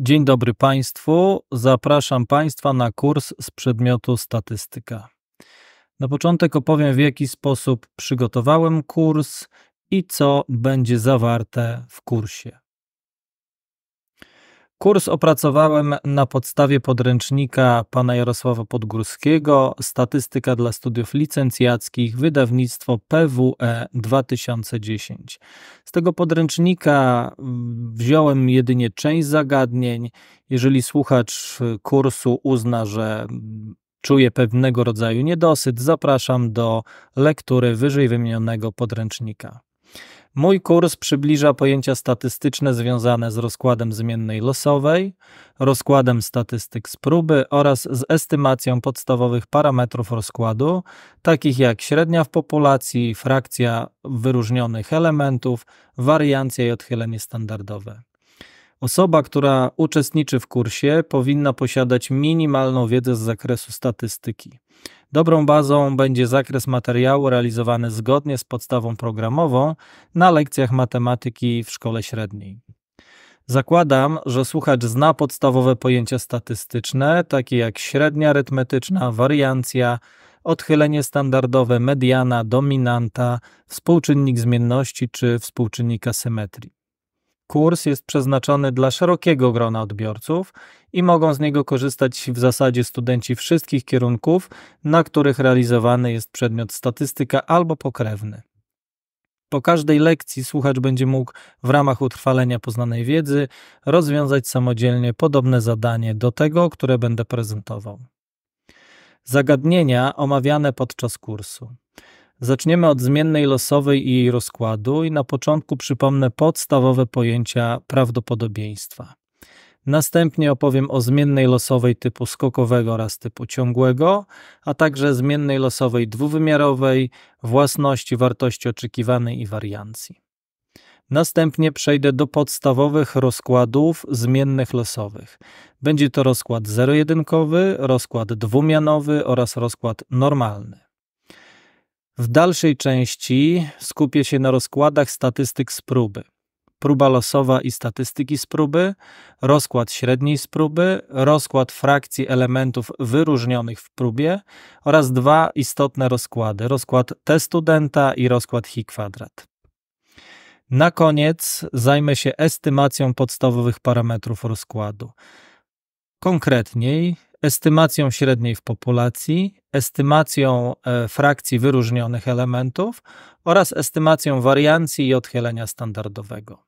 Dzień dobry Państwu. Zapraszam Państwa na kurs z przedmiotu statystyka. Na początek opowiem, w jaki sposób przygotowałem kurs i co będzie zawarte w kursie. Kurs opracowałem na podstawie podręcznika pana Jarosława Podgórskiego, Statystyka dla studiów licencjackich, wydawnictwo PWE 2010. Z tego podręcznika mm, wziąłem jedynie część zagadnień. Jeżeli słuchacz y, kursu uzna, że mm, czuje pewnego rodzaju niedosyt, zapraszam do lektury wyżej wymienionego podręcznika. Mój kurs przybliża pojęcia statystyczne związane z rozkładem zmiennej losowej, rozkładem statystyk z próby oraz z estymacją podstawowych parametrów rozkładu, takich jak średnia w populacji, frakcja wyróżnionych elementów, wariancja i odchylenie standardowe. Osoba, która uczestniczy w kursie, powinna posiadać minimalną wiedzę z zakresu statystyki. Dobrą bazą będzie zakres materiału realizowany zgodnie z podstawą programową na lekcjach matematyki w szkole średniej. Zakładam, że słuchacz zna podstawowe pojęcia statystyczne, takie jak średnia arytmetyczna, wariancja, odchylenie standardowe, mediana, dominanta, współczynnik zmienności czy współczynnik asymetrii kurs jest przeznaczony dla szerokiego grona odbiorców i mogą z niego korzystać w zasadzie studenci wszystkich kierunków, na których realizowany jest przedmiot statystyka albo pokrewny. Po każdej lekcji słuchacz będzie mógł w ramach utrwalenia poznanej wiedzy rozwiązać samodzielnie podobne zadanie do tego, które będę prezentował. Zagadnienia omawiane podczas kursu. Zaczniemy od zmiennej losowej i jej rozkładu i na początku przypomnę podstawowe pojęcia prawdopodobieństwa. Następnie opowiem o zmiennej losowej typu skokowego oraz typu ciągłego, a także zmiennej losowej dwuwymiarowej, własności, wartości oczekiwanej i wariancji. Następnie przejdę do podstawowych rozkładów zmiennych losowych. Będzie to rozkład zero-jedynkowy, rozkład dwumianowy oraz rozkład normalny. W dalszej części skupię się na rozkładach statystyk z próby. Próba losowa i statystyki z próby, rozkład średniej z próby, rozkład frakcji elementów wyróżnionych w próbie oraz dwa istotne rozkłady, rozkład T studenta i rozkład Hi kwadrat. Na koniec zajmę się estymacją podstawowych parametrów rozkładu. Konkretniej estymacją średniej w populacji, estymacją e, frakcji wyróżnionych elementów oraz estymacją wariancji i odchylenia standardowego.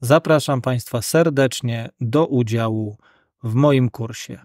Zapraszam Państwa serdecznie do udziału w moim kursie.